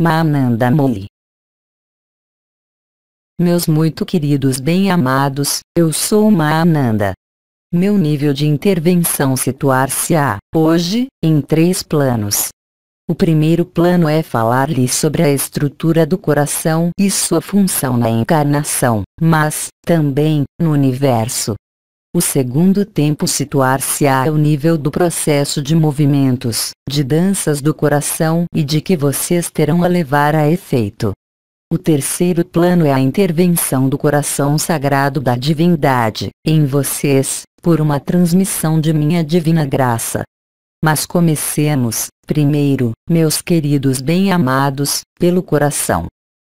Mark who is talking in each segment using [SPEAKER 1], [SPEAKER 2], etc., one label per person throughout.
[SPEAKER 1] Mananda Moli. Meus muito queridos bem-amados, eu sou Mananda. Meu nível de intervenção situar-se-á, hoje, em três planos. O primeiro plano é falar-lhe sobre a estrutura do coração e sua função na encarnação, mas, também, no universo, o segundo tempo situar-se-á ao nível do processo de movimentos, de danças do coração e de que vocês terão a levar a efeito. O terceiro plano é a intervenção do coração sagrado da divindade, em vocês, por uma transmissão de minha divina graça. Mas comecemos, primeiro, meus queridos bem-amados, pelo coração.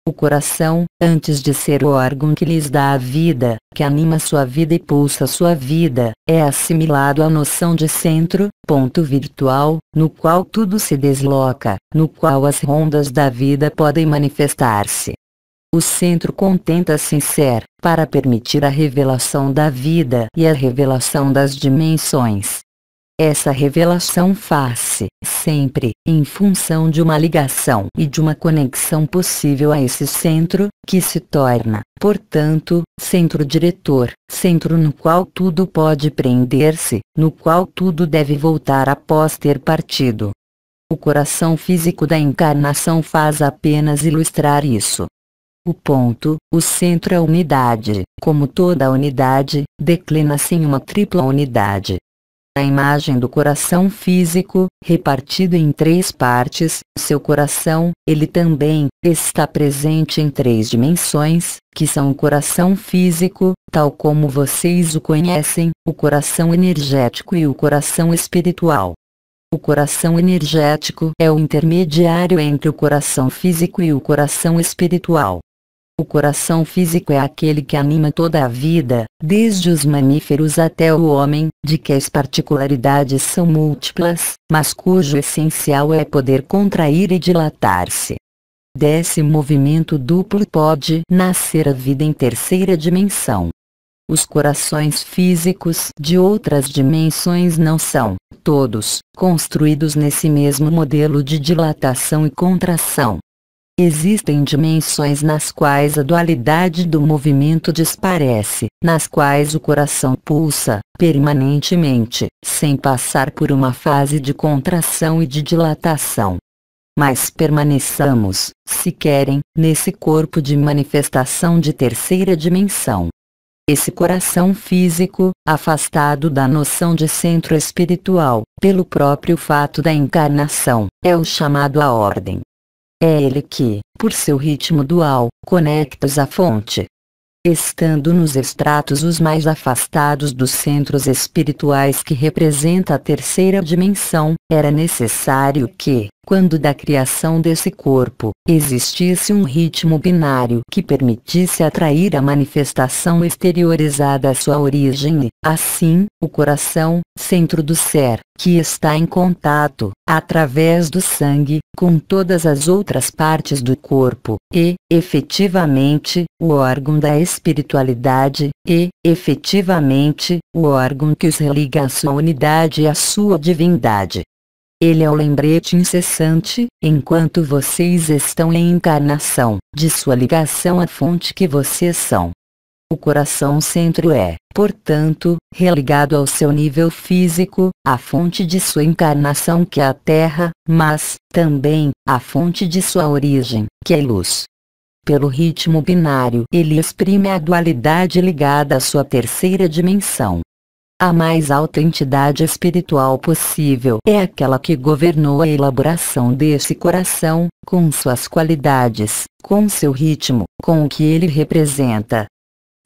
[SPEAKER 1] O coração, antes de ser o órgão que lhes dá a vida, que anima sua vida e pulsa sua vida, é assimilado à noção de centro, ponto virtual, no qual tudo se desloca, no qual as rondas da vida podem manifestar-se. O centro contenta-se em ser, para permitir a revelação da vida e a revelação das dimensões, essa revelação faz-se sempre em função de uma ligação e de uma conexão possível a esse centro, que se torna, portanto, centro diretor, centro no qual tudo pode prender-se, no qual tudo deve voltar após ter partido. O coração físico da encarnação faz apenas ilustrar isso. O ponto, o centro é unidade, como toda unidade, declina-se em uma tripla unidade, a imagem do coração físico, repartido em três partes, seu coração, ele também, está presente em três dimensões, que são o coração físico, tal como vocês o conhecem, o coração energético e o coração espiritual. O coração energético é o intermediário entre o coração físico e o coração espiritual. O coração físico é aquele que anima toda a vida, desde os mamíferos até o homem, de que as particularidades são múltiplas, mas cujo essencial é poder contrair e dilatar-se. Desse movimento duplo pode nascer a vida em terceira dimensão. Os corações físicos de outras dimensões não são, todos, construídos nesse mesmo modelo de dilatação e contração. Existem dimensões nas quais a dualidade do movimento desaparece, nas quais o coração pulsa, permanentemente, sem passar por uma fase de contração e de dilatação. Mas permaneçamos, se querem, nesse corpo de manifestação de terceira dimensão. Esse coração físico, afastado da noção de centro espiritual, pelo próprio fato da encarnação, é o chamado à ordem é ele que, por seu ritmo dual, conecta-os à fonte. Estando nos estratos os mais afastados dos centros espirituais que representa a terceira dimensão, era necessário que, quando da criação desse corpo, existisse um ritmo binário que permitisse atrair a manifestação exteriorizada à sua origem e, assim, o coração, centro do ser, que está em contato, através do sangue, com todas as outras partes do corpo, e, efetivamente, o órgão da espiritualidade, e, efetivamente, o órgão que os religa à sua unidade e à sua divindade. Ele é o lembrete incessante, enquanto vocês estão em encarnação, de sua ligação à fonte que vocês são. O coração centro é, portanto, religado ao seu nível físico, a fonte de sua encarnação que é a Terra, mas, também, a fonte de sua origem, que é luz. Pelo ritmo binário ele exprime a dualidade ligada à sua terceira dimensão. A mais alta entidade espiritual possível é aquela que governou a elaboração desse coração, com suas qualidades, com seu ritmo, com o que ele representa,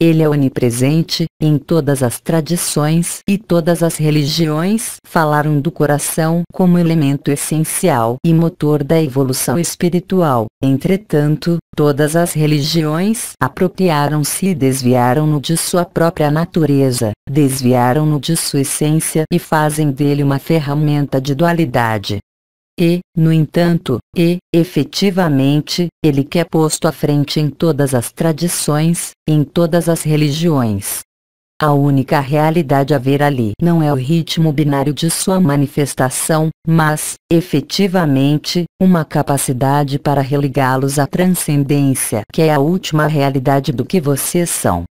[SPEAKER 1] ele é onipresente, em todas as tradições e todas as religiões falaram do coração como elemento essencial e motor da evolução espiritual. Entretanto, todas as religiões apropriaram-se e desviaram-no de sua própria natureza, desviaram-no de sua essência e fazem dele uma ferramenta de dualidade. E, no entanto, e, efetivamente, ele que é posto à frente em todas as tradições, em todas as religiões. A única realidade a ver ali não é o ritmo binário de sua manifestação, mas, efetivamente, uma capacidade para religá-los à transcendência que é a última realidade do que vocês são.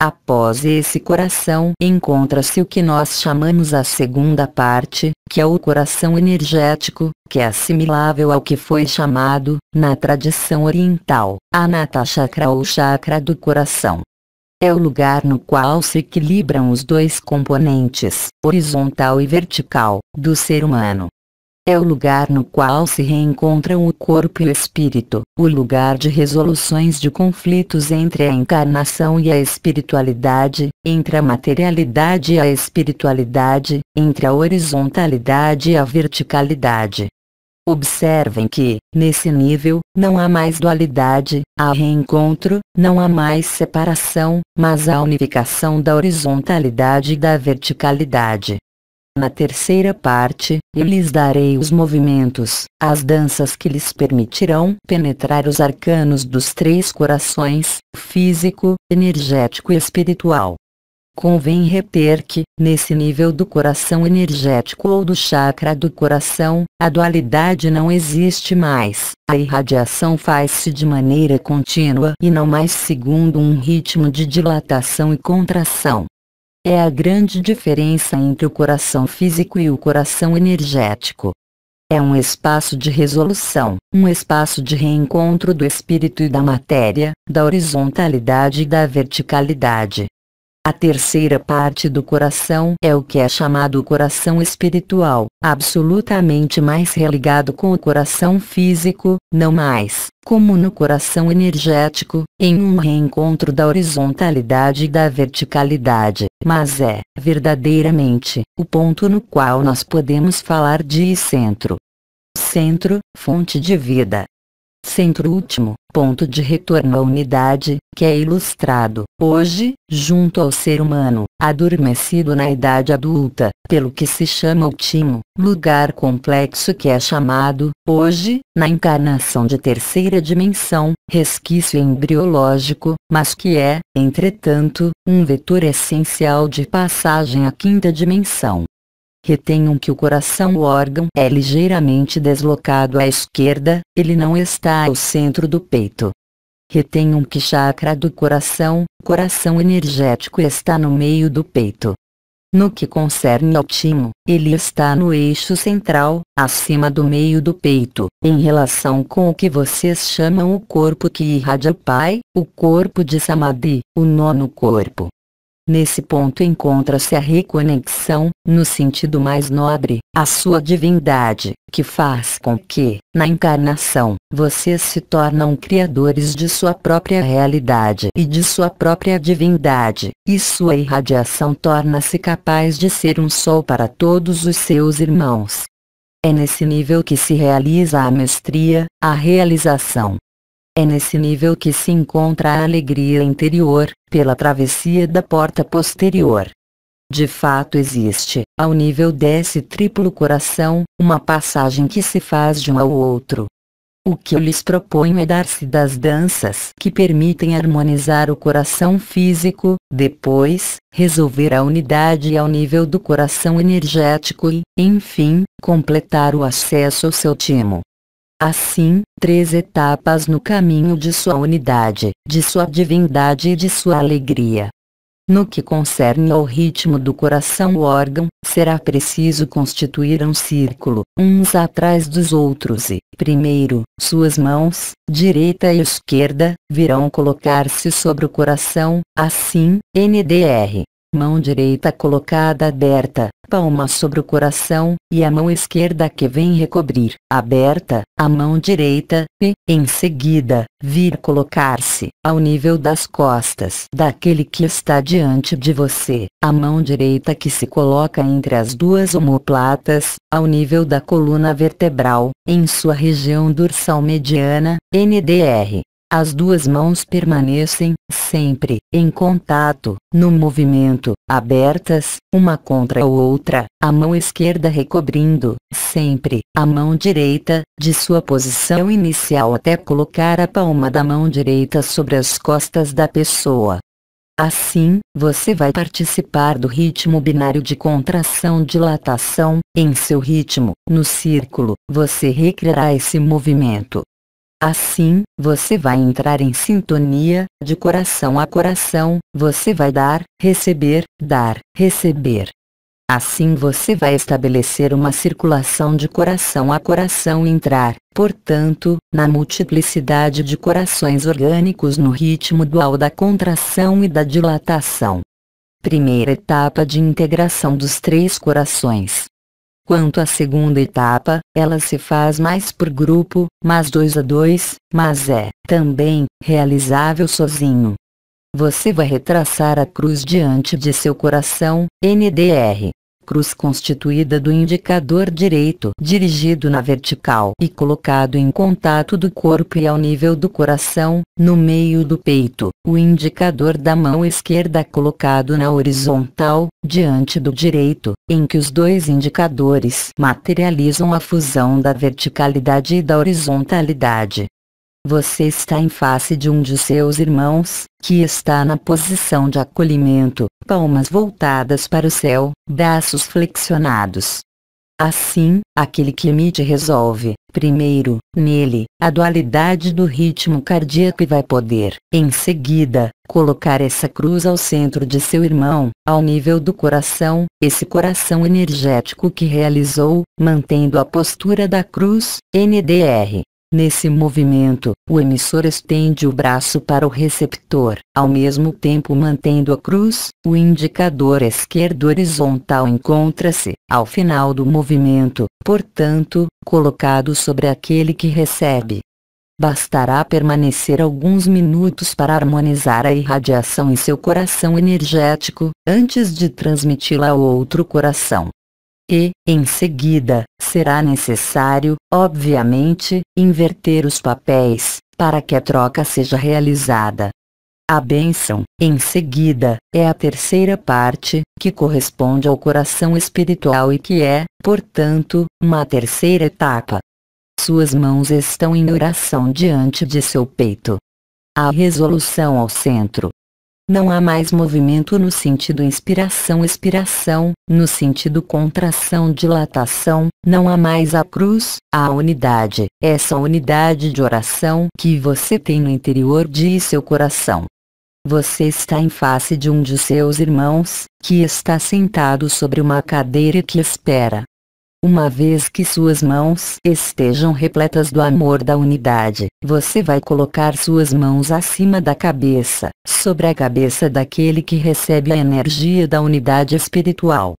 [SPEAKER 1] Após esse coração encontra-se o que nós chamamos a segunda parte, que é o coração energético, que é assimilável ao que foi chamado, na tradição oriental, Anata Chakra ou Chakra do Coração. É o lugar no qual se equilibram os dois componentes, horizontal e vertical, do ser humano. É o lugar no qual se reencontram o corpo e o espírito, o lugar de resoluções de conflitos entre a encarnação e a espiritualidade, entre a materialidade e a espiritualidade, entre a horizontalidade e a verticalidade. Observem que, nesse nível, não há mais dualidade, há reencontro, não há mais separação, mas há unificação da horizontalidade e da verticalidade. Na terceira parte, eu lhes darei os movimentos, as danças que lhes permitirão penetrar os arcanos dos três corações, físico, energético e espiritual. Convém reter que, nesse nível do coração energético ou do chakra do coração, a dualidade não existe mais. A irradiação faz-se de maneira contínua e não mais segundo um ritmo de dilatação e contração. É a grande diferença entre o coração físico e o coração energético. É um espaço de resolução, um espaço de reencontro do espírito e da matéria, da horizontalidade e da verticalidade. A terceira parte do coração é o que é chamado coração espiritual, absolutamente mais religado com o coração físico, não mais, como no coração energético, em um reencontro da horizontalidade e da verticalidade, mas é, verdadeiramente, o ponto no qual nós podemos falar de centro. Centro, fonte de vida, centro último, ponto de retorno à unidade, que é ilustrado, hoje, junto ao ser humano, adormecido na idade adulta, pelo que se chama o timo, lugar complexo que é chamado, hoje, na encarnação de terceira dimensão, resquício embriológico, mas que é, entretanto, um vetor essencial de passagem à quinta dimensão, Retenham que o coração o órgão é ligeiramente deslocado à esquerda, ele não está ao centro do peito. Retenham que chakra do coração, coração energético está no meio do peito. No que concerne ao timo, ele está no eixo central, acima do meio do peito, em relação com o que vocês chamam o corpo que irradia o Pai, o corpo de Samadhi, o nono corpo. Nesse ponto encontra-se a reconexão, no sentido mais nobre, à sua divindade, que faz com que, na encarnação, vocês se tornam criadores de sua própria realidade e de sua própria divindade, e sua irradiação torna-se capaz de ser um sol para todos os seus irmãos. É nesse nível que se realiza a mestria, a realização, é nesse nível que se encontra a alegria interior, pela travessia da porta posterior. De fato existe, ao nível desse triplo coração, uma passagem que se faz de um ao outro. O que eu lhes proponho é dar-se das danças que permitem harmonizar o coração físico, depois, resolver a unidade ao nível do coração energético e, enfim, completar o acesso ao seu timo. Assim, três etapas no caminho de sua unidade, de sua divindade e de sua alegria. No que concerne ao ritmo do coração o órgão, será preciso constituir um círculo, uns atrás dos outros e, primeiro, suas mãos, direita e esquerda, virão colocar-se sobre o coração, assim, NDR, mão direita colocada aberta, palma sobre o coração, e a mão esquerda que vem recobrir, aberta, a mão direita, e, em seguida, vir colocar-se, ao nível das costas daquele que está diante de você, a mão direita que se coloca entre as duas omoplatas, ao nível da coluna vertebral, em sua região dorsal mediana, NDR. As duas mãos permanecem, sempre, em contato, no movimento, abertas, uma contra a outra, a mão esquerda recobrindo, sempre, a mão direita, de sua posição inicial até colocar a palma da mão direita sobre as costas da pessoa. Assim, você vai participar do ritmo binário de contração-dilatação, em seu ritmo, no círculo, você recriará esse movimento, Assim, você vai entrar em sintonia, de coração a coração, você vai dar, receber, dar, receber. Assim você vai estabelecer uma circulação de coração a coração entrar, portanto, na multiplicidade de corações orgânicos no ritmo dual da contração e da dilatação. Primeira etapa de integração dos três corações. Quanto à segunda etapa, ela se faz mais por grupo, mas dois a dois, mas é, também, realizável sozinho. Você vai retraçar a cruz diante de seu coração, NDR cruz constituída do indicador direito dirigido na vertical e colocado em contato do corpo e ao nível do coração, no meio do peito, o indicador da mão esquerda colocado na horizontal, diante do direito, em que os dois indicadores materializam a fusão da verticalidade e da horizontalidade você está em face de um de seus irmãos, que está na posição de acolhimento, palmas voltadas para o céu, braços flexionados. Assim, aquele que emite resolve, primeiro, nele, a dualidade do ritmo cardíaco e vai poder, em seguida, colocar essa cruz ao centro de seu irmão, ao nível do coração, esse coração energético que realizou, mantendo a postura da cruz, NDR, Nesse movimento, o emissor estende o braço para o receptor, ao mesmo tempo mantendo a cruz, o indicador esquerdo horizontal encontra-se, ao final do movimento, portanto, colocado sobre aquele que recebe. Bastará permanecer alguns minutos para harmonizar a irradiação em seu coração energético, antes de transmiti-la a outro coração e, em seguida, será necessário, obviamente, inverter os papéis, para que a troca seja realizada. A bênção, em seguida, é a terceira parte, que corresponde ao coração espiritual e que é, portanto, uma terceira etapa. Suas mãos estão em oração diante de seu peito. A resolução ao centro, não há mais movimento no sentido inspiração-expiração, no sentido contração-dilatação, não há mais a cruz, a unidade, essa unidade de oração que você tem no interior de seu coração. Você está em face de um de seus irmãos, que está sentado sobre uma cadeira que espera. Uma vez que suas mãos estejam repletas do amor da unidade, você vai colocar suas mãos acima da cabeça, sobre a cabeça daquele que recebe a energia da unidade espiritual.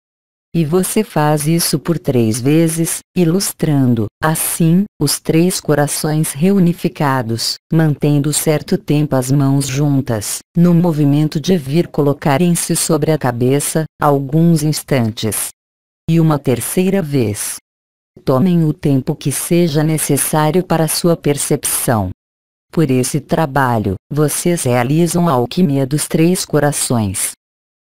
[SPEAKER 1] E você faz isso por três vezes, ilustrando, assim, os três corações reunificados, mantendo certo tempo as mãos juntas, no movimento de vir colocarem-se sobre a cabeça, alguns instantes e uma terceira vez. Tomem o tempo que seja necessário para sua percepção. Por esse trabalho, vocês realizam a alquimia dos três corações.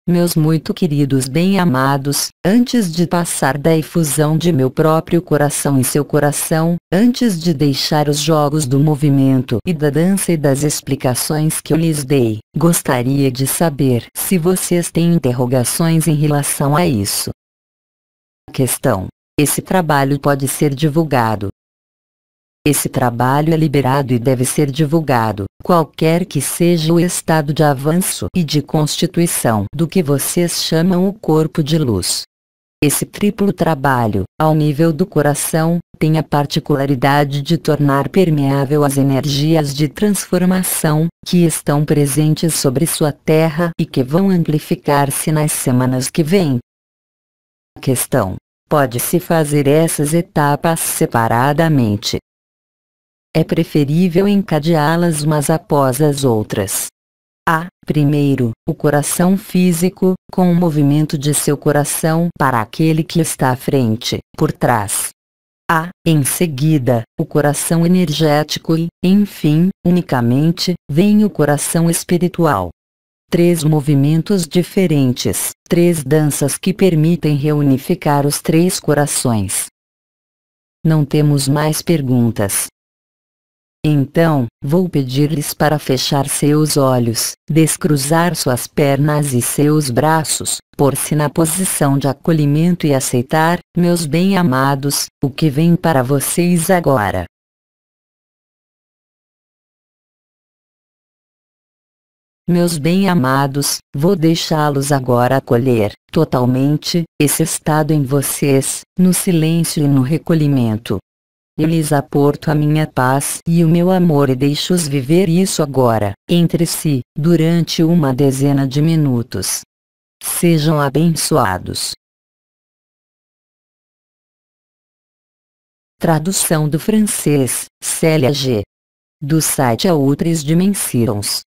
[SPEAKER 1] Meus muito queridos bem-amados, antes de passar da efusão de meu próprio coração em seu coração, antes de deixar os jogos do movimento e da dança e das explicações que eu lhes dei, gostaria de saber se vocês têm interrogações em relação a isso. Questão: Esse trabalho pode ser divulgado. Esse trabalho é liberado e deve ser divulgado, qualquer que seja o estado de avanço e de constituição do que vocês chamam o corpo de luz. Esse triplo trabalho, ao nível do coração, tem a particularidade de tornar permeável as energias de transformação, que estão presentes sobre sua terra e que vão amplificar-se nas semanas que vêm, questão, pode-se fazer essas etapas separadamente. É preferível encadeá-las umas após as outras. A. Primeiro, o coração físico, com o movimento de seu coração para aquele que está à frente, por trás. A. Em seguida, o coração energético e, enfim, unicamente, vem o coração espiritual três movimentos diferentes, três danças que permitem reunificar os três corações. Não temos mais perguntas. Então, vou pedir-lhes para fechar seus olhos, descruzar suas pernas e seus braços, pôr-se na posição de acolhimento e aceitar, meus bem-amados, o que vem para vocês agora. Meus bem-amados, vou deixá-los agora acolher, totalmente, esse estado em vocês, no silêncio e no recolhimento. Eu lhes aporto a minha paz e o meu amor e deixo-os viver isso agora, entre si, durante uma dezena de minutos. Sejam abençoados. Tradução do francês, Célia G. Do site Outras Dimensions.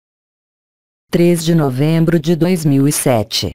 [SPEAKER 1] 3 de novembro de 2007.